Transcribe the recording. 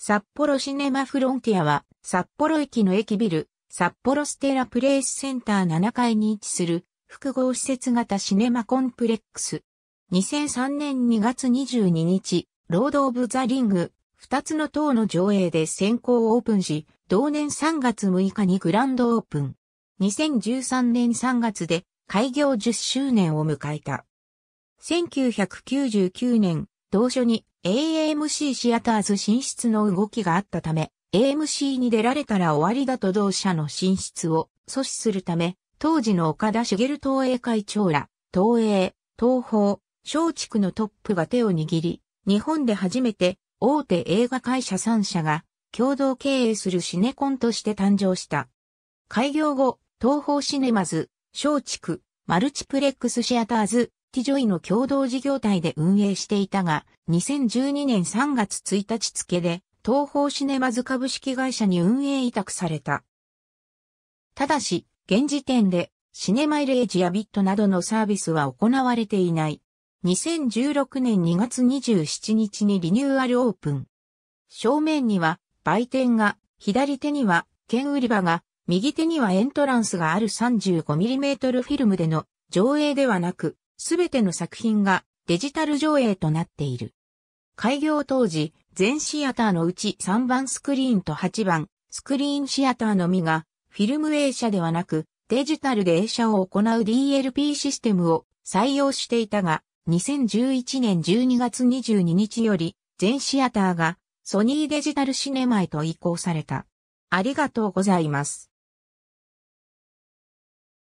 札幌シネマフロンティアは、札幌駅の駅ビル、札幌ステラプレイスセンター7階に位置する、複合施設型シネマコンプレックス。2003年2月22日、ロード・オブ・ザ・リング、2つの塔の上映で先行オープンし、同年3月6日にグランドオープン。2013年3月で開業10周年を迎えた。1999年、同所に AMC シアターズ進出の動きがあったため、AMC に出られたら終わりだと同社の進出を阻止するため、当時の岡田茂東映会長ら、東映、東方、松竹のトップが手を握り、日本で初めて大手映画会社3社が共同経営するシネコンとして誕生した。開業後、東方シネマズ、松竹、マルチプレックスシアターズ、ティジョイの共同事業体で運営していたが、2012年3月1日付で、東方シネマズ株式会社に運営委託された。ただし、現時点で、シネマイレージやビットなどのサービスは行われていない。2016年2月27日にリニューアルオープン。正面には売店が、左手には券売り場が、右手にはエントランスがある 35mm フィルムでの上映ではなく、すべての作品がデジタル上映となっている。開業当時、全シアターのうち3番スクリーンと8番スクリーンシアターのみがフィルム映写ではなくデジタルで映写を行う DLP システムを採用していたが、2011年12月22日より全シアターがソニーデジタルシネマへと移行された。ありがとうございます。